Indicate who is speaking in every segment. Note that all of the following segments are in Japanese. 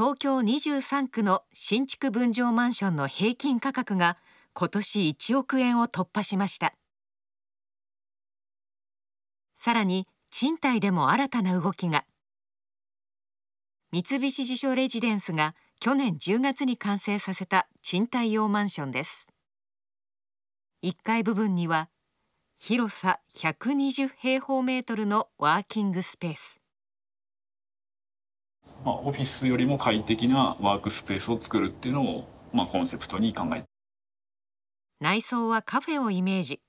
Speaker 1: 東京23区の新築分譲マンションの平均価格が今年1億円を突破しましたさらに賃貸でも新たな動きが三菱地所レジデンスが去年10月に完成させた賃貸用マンションです1階部分には広さ120平方メートルのワーキングスペース
Speaker 2: まあ、オフィスよりも快適なワークスペースを作るっていうのを、まあ、コンセプトに考え
Speaker 1: 内装はカフェをイメージ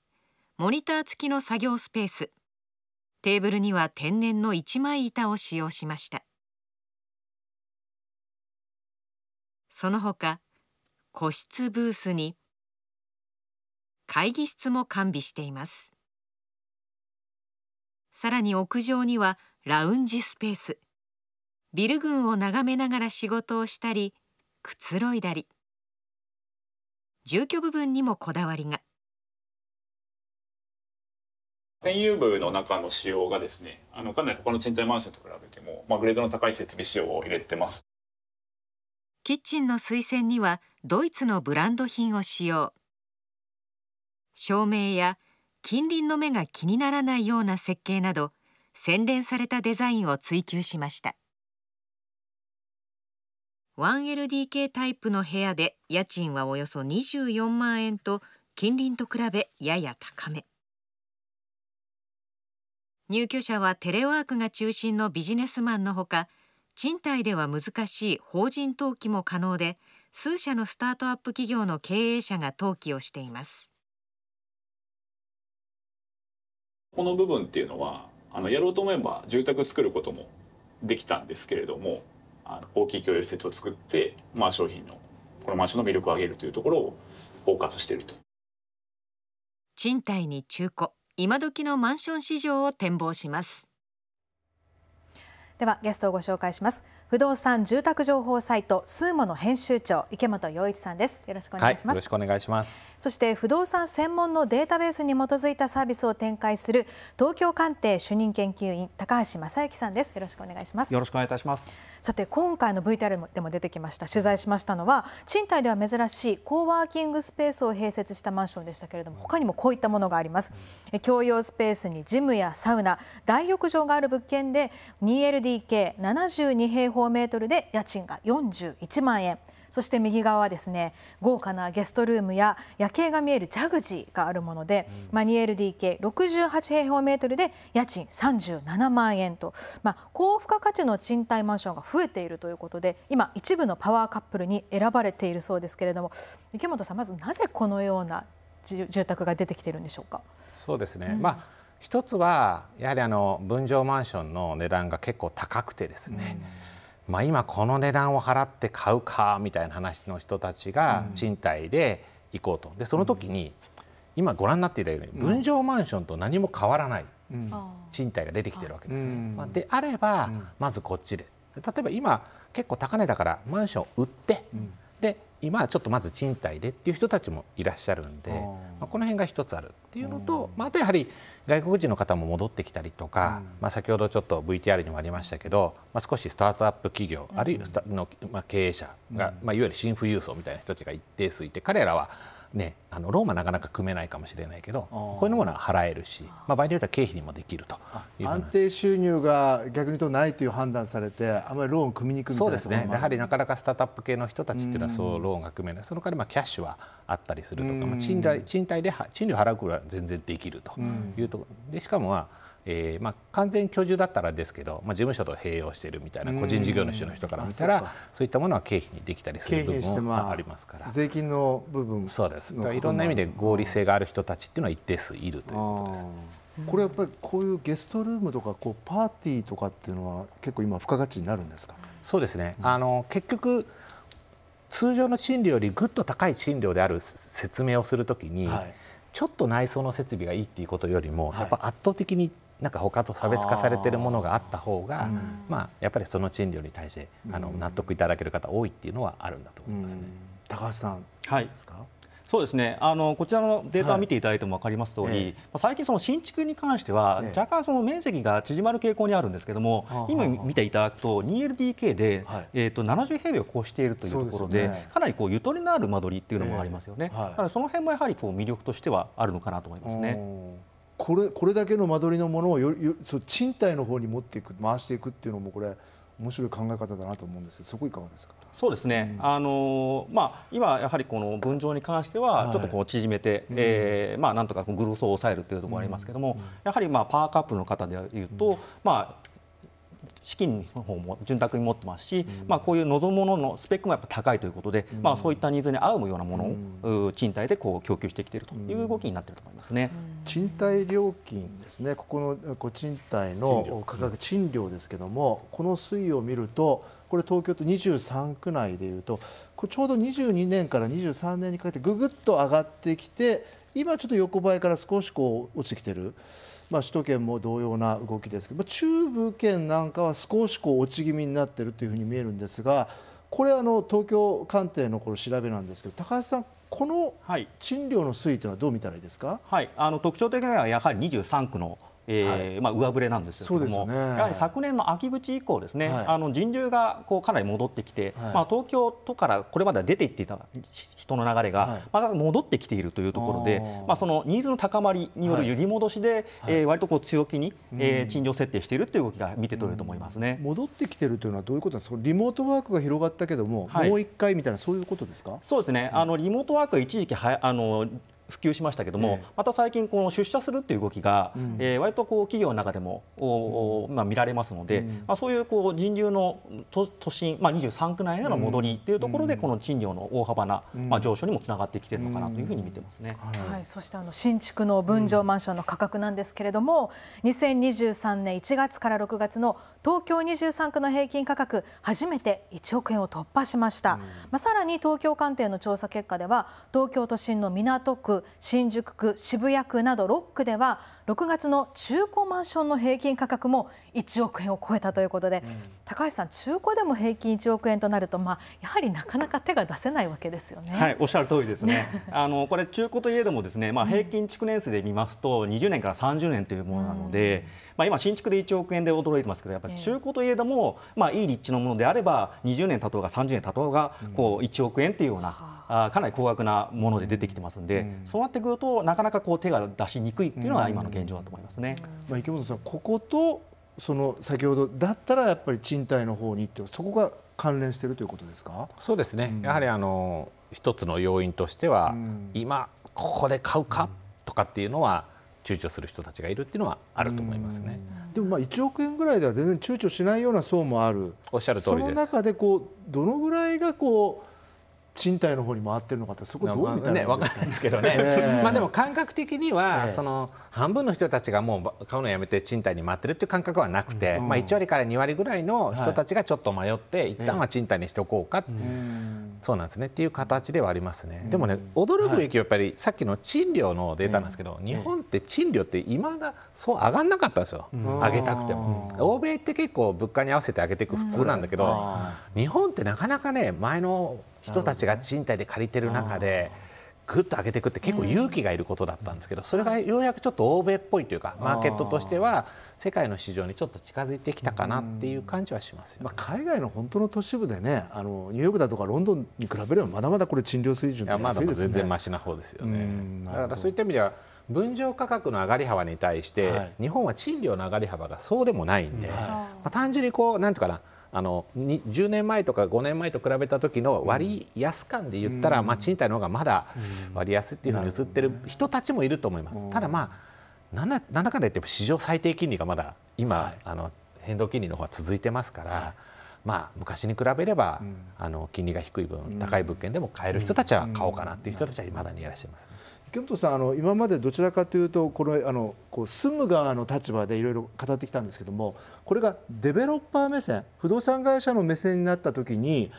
Speaker 1: モニター付きの作業スペーステーブルには天然の一枚板を使用しましたその他個室ブースに会議室も完備していますさらに屋上にはラウンジスペースビル群を眺めながら仕事をしたりくつろいだり住居部分にもこだわりが占
Speaker 3: 有部の中の仕様がですねあのかなり他の賃貸マンションと比べても、まあ、グレードの高い設備仕
Speaker 4: 様を入れてます
Speaker 1: キッチンの水洗にはドイツのブランド品を使用照明や近隣の目が気にならないような設計など洗練されたデザインを追求しました 1LDK タイプの部屋で家賃はおよそ24万円と近隣と比べやや高め入居者はテレワークが中心のビジネスマンのほか賃貸では難しい法人登記も可能で数社のスタートアップ企業の経営者が登記をしています
Speaker 3: この部分っていうのはあのやろうと思えば住宅作ることもできたんですけれども大きい共有施設を作って、まあ、商品のこのマンションの魅力を上げるというところを
Speaker 4: 包括していると
Speaker 1: 賃貸に中古今時のマンション市場を展望します
Speaker 5: ではゲストをご紹介します不動産住宅情報サイトスーモの編集長池本洋一さんですよろしくお願いします、はい、
Speaker 3: よろしくお願いします
Speaker 5: そして不動産専門のデータベースに基づいたサービスを展開する東京官邸主任研究員高橋正幸さんですよろしくお願いします
Speaker 3: よろしくお願いいたします
Speaker 5: さて今回の VTR でも出てきました取材しましたのは賃貸では珍しいコーワーキングスペースを併設したマンションでしたけれども他にもこういったものがあります共用スペースにジムやサウナ大浴場がある物件で 2LD 1LDK72 平方メートルで家賃が41万円そして右側はですね豪華なゲストルームや夜景が見えるジャグジーがあるもので、うん、2LDK68 平方メートルで家賃37万円と、まあ、高付加価値の賃貸マンションが増えているということで今一部のパワーカップルに選ばれているそうですけれども池本さんまずなぜこのような住宅が出てきているんでしょうか。
Speaker 3: そうですね、うん、まあ一つはやはりあの分譲マンションの値段が結構高くてですね、うん、まあ、今この値段を払って買うかみたいな話の人たちが賃貸で行こうとでその時に今ご覧になっていたように分譲マンションと何も変わらない賃貸が出てきてるわけですね。まあ、であればまずこっちで例えば今結構高値だからマンション売ってで今はちょっとまず賃貸でっていう人たちもいらっしゃるんで、まあ、この辺が一つあるっていうのと、まあ、あとやはり外国人の方も戻ってきたりとか、まあ、先ほどちょっと VTR にもありましたけど、まあ、少しスタートアップ企業あるいはの、まあ、経営者が、まあ、いわゆる新富裕層みたいな人たちが一定数いて彼らはね、あのローンはなかなか組めないかもしれないけどこういうものは払えるし、まあ、場合によっては経費にもできると
Speaker 4: 安定収入が逆に言うとないという判断されてあまりローン組みにくいそうですねやはり
Speaker 3: なかなかスタートアップ系の人たちっていうのはそうローンが組めないその代わりまあキャッシュはあったりするとか、まあ、賃貸賃貸で賃料払うことは全然できるというところでしかもまあえーまあ、完全居住だったらですけど、まあ、事務所と併用しているみたいな個人事業主の人から見たらそういったものは経費にできたりする部分もあ
Speaker 4: りますから、税金の部分そうですいろんな意味
Speaker 3: で合理性がある人たちっていうのは一定数いる
Speaker 4: ということです。これやっぱりこういうゲストルームとかこうパーティーとかっていうのは結構今付加価値になるんですかそうですね、あの結局通常の賃料よりぐっと高い賃料である
Speaker 3: 説明をするときに、はい、ちょっと内装の設備がいいっていうことよりも、はい、やっぱ圧倒的になんか他と差別化されてるものがあった方が、うん、まあ、やっぱりその賃料に対してあの納得いただける方多いっていうのはあるんだと思いますね。うん、高橋さん、はい、ですかそ
Speaker 2: うですねあのこちらのデータを見ていただいても分かります通り、はい最近、その新築に関しては、若干その面積が縮まる傾向にあるんですけども、今見ていただくと、2LDK で、はい、えーと、70平米を超しているというところで、でね、かなりこうゆとりのある間取りっていうのもありますよね、えはい、だからその辺もやはりこう魅力としてはあるのかなと思います
Speaker 4: ね。これこれだけの間取りのものをよよそう賃貸の方に持っていく回していくっていうのもこれ面白い考え方だなと思うんですそこいかがですか
Speaker 2: そうですね、うん、あのまあ、今、やはりこの分譲に関しては、ちょっとこう縮めて、はい、えー、まあ、なんとかグロスを抑えるというところがありますけれども、うん、やはりまあパワーカップの方でいうと、うん、まあ、資金の方も潤沢に持ってますし、うん、まあ、こういう望むもののスペックもやっぱ高いということで、うん、まあ、そういったニーズに合うようなものを、賃貸でこ
Speaker 4: う供給してきているという動きになっていると思いますね、賃貸料金ですね、ここのこ賃貸の価格、賃料ですけども、この推移を見ると、これ東京都23区内でいうとこれちょうど22年から23年にかけてぐぐっと上がってきて今ちょっと横ばいから少しこう落ちてきてる。まあ、首都圏も同様な動きですけど、まあ、中部圏なんかは少しこう落ち気味になっているというふうに見えるんですがこれあの東京官邸のこの調べなんですけど高橋さんこの賃料の推移というのはどう見たらいいですか、
Speaker 2: はい、あの特徴的なのはやはり23区のえーまあ、上振れなんですけれども、ね、やはり昨年の秋口以降ですね、はい、あの人流がこうかなり戻ってきて、はい、まあ、東京都からこれまでは出ていっていた人の流れが、はい、まあ、戻ってきているというところで、まあ、そのニーズの高まりによる揺り戻しで、はい、えー、割とこう
Speaker 4: 強気に、えー、陳
Speaker 2: 情設定しているという動きが見て
Speaker 4: 取れると思いますね、戻ってきているというのはどういうことですかリモートワークが広がったけども、もう一回みたいなそういうことですか
Speaker 2: そうですね、あのリモートワーク一時期はあの普及しましたけども、また最近この出社するっていう動きが、え割とこう企業の中でも、お、まあ、見られますので、まそういうこう人流の都心、まあ、23区内での戻りっていうところで、この賃料の大幅な、まあ、上昇にもつながってきてるのかなというふうに見てますね、はい、
Speaker 5: そしてあの新築の分譲マンションの価格なんですけれども、2023年1月から6月の東京23区の平均価格初めて1億円を突破しました、まあ、さらに東京官邸の調査結果では東京都心の港区新宿区、渋谷区など6区では6月の中古マンションの平均価格も1億円を超えたということで、うん、高橋さん、中古でも平均1億円となると、まあ、やはりなかなか手が出せないわけですよね。は
Speaker 2: い、おっしゃる通りですね。あのこれ中古といえどもですね、まあ、平均築年数で見ますと20年から30年というものなので、うん、まあ、今新築で1億円で驚いてますけどやっぱり中古といえども、まあ、いい立地のものであれば20年たとうが30年たとうがこう1億円というような、うん、あかなり高額なもので出てきてますんで、うん、
Speaker 4: そうなってくるとなかなかこう手が出しにくいっていうのが今の現現状だと思いますね。まあ、池本さんこことその先ほどだったらやっぱり賃貸の方にってそこが関連しているということですかそうですね、うん、やは
Speaker 3: りあの一つの要因としては、うん、今ここで買うか、とかっていうのは躊躇する人たちがいるっていうのはあ
Speaker 4: ると思いますね、でもまあ一億円ぐらいでは全然躊躇しないような層もあるおっしゃる通りですその中でこうどのぐらいがこう賃貸の方に回ってるのかってそこどうみたいな、まあ、ね分か
Speaker 3: んないですけどね、えー、まあでも
Speaker 4: 感覚的には、えー、その
Speaker 3: 半分の人たちがもう買うのやめて賃貸に回ってるっていう感覚はなくて、うん、まあ1割から2割ぐらいの人たちがちょっと迷って、はい、一旦は賃貸にしておこうか、えー、そうなんですねっていう形ではありますね、うん、でもね驚くべきやっぱりさっきの賃料のデータなんですけど、はい、日本って賃料っていまだそう上がんなかったんですよ、うん、上げたくても欧米って結構物価に合わせて上げていく普通なんだけど、日本ってなかなかね前の人たちが賃貸で借りてる中で。ぐっと上げていくって結構勇気がいることだったんですけど、それがようやくちょっと欧米っぽいというかマーケットとし
Speaker 4: ては世界の市場にちょっと近づいてきたかなっていう感じはします、ね、まあ、海外の本当の都市部でねあのニューヨークだとかロンドンに比べればまだまだこれ賃料水準って安いですね。全然マ
Speaker 3: シな方ですよね。だからそういった意味では分譲価格の上がり幅に対して、日本は賃料の上がり幅がそうでもないんで、まあ、単純にこうなんていうかなあの10年前とか5年前と比べた時の割安感で言ったら、まあ、賃貸の方がまだ割安っていうふうに映ってる人たちもいると思います。ただまあなんだかんだ言っても史上最低金利がまだ今、あの変動金利の方は続いてますから、まあ、昔に比べれば、あの金利が低い分、高い物件でも買える人たちは買おうかなっていう人たちはいまだにいらっしゃいます、ね、
Speaker 4: 池本さんあの今までどちらかというとこのあのこう住む側の立場でいろいろ語ってきたんですけどもこれがデベロッパー目線不動産会社の目線になった時に、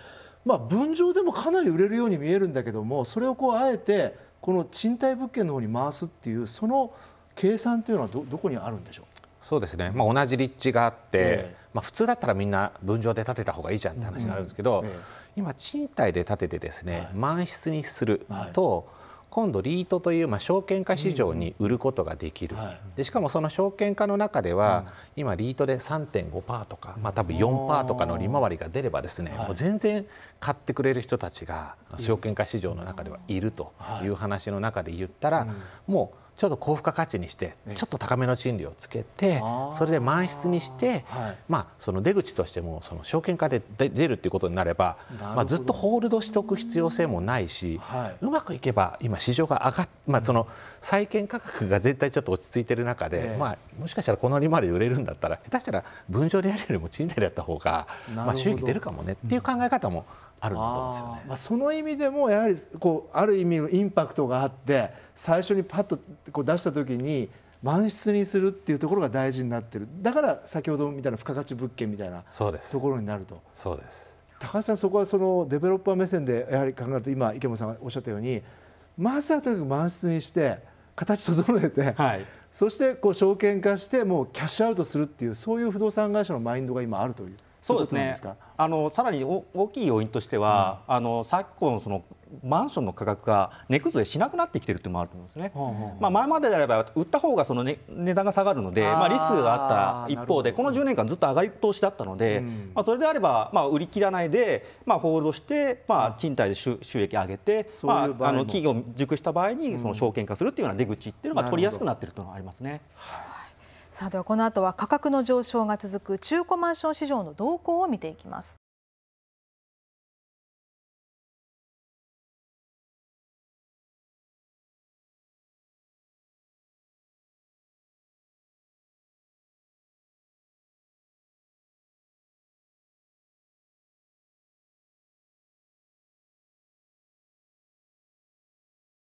Speaker 4: まあ、分譲でもかなり売れるように見えるんだけどもそれをこうあえてこの賃貸物件の方に回すっていうその計算というのはどどこにあるんでしょう
Speaker 3: そうですね、まあ、同じ立地があって、えー、まあ、普通だったらみんな分譲で建てた方がいいじゃんって話があるんですけど、うんえー、今賃貸で建ててですね、はい、満室にすると、はい、今度リートという、まあ、証券化市場に売ることができる、うんはい、でしかもその証券化の中では、うん、今リートで3.5%とか、まあ、多分4%とかの利回りが出ればですね、もう全然買ってくれる人たちが証券化市場の中ではいるという話の中で言ったら、もうちょっと高付加価値にしてちょっと高めの賃料をつけてそれで満室にして、まあ、その出口としてもその証券化で出るっていうことになればまあ、ずっとホールドしておく必要性もないし、うまくいけば今市場が上がっ、まあ、その債券価格が絶対ちょっと落ち着いてる中で、まあ、もしかしたらこの利回りで売れるんだったら下手したら分譲でやるよりも賃貸でやった方が、まあ、収益出るかも
Speaker 4: ねっていう考え方もあるんだと思うんですよね。まあ、その意味でもやはりこうある意味のインパクトがあって最初にパッとこう出した時に満室にするっていうところが大事になってるだから先ほどみたいな付加価値物件みたいなところになるとそうです高橋さんそこはそのデベロッパー目線でやはり考えると今池本さんがおっしゃったようにまずはとにかく満室にして形整えて、はい、そしてこう証券化してもうキャッシュアウトするっていうそういう不動産会社のマインドが今あるというそうですね
Speaker 2: あのさらに大きい要因としては、うん、あの昨今そのマンションの価格が値崩れしなくなってきてるってもあると思うんですね、うんうん、まあ、前までであれば売った方がその、ね、値段が下がるのでまあ、リスクがあった一方でこの10年間ずっと上がり通しだったので、うん、まあ、それであれば、まあ、売り切らないで、まあ、ホールドして、まあ、賃貸で収益上げてまあ、あの企業熟した場合にその証券化するっていうような出口っていうのが取りやすくなってるというのはありますね。う
Speaker 5: んさあではこの後は価格の上昇が続く中古マンション市場の動向を見ていきます。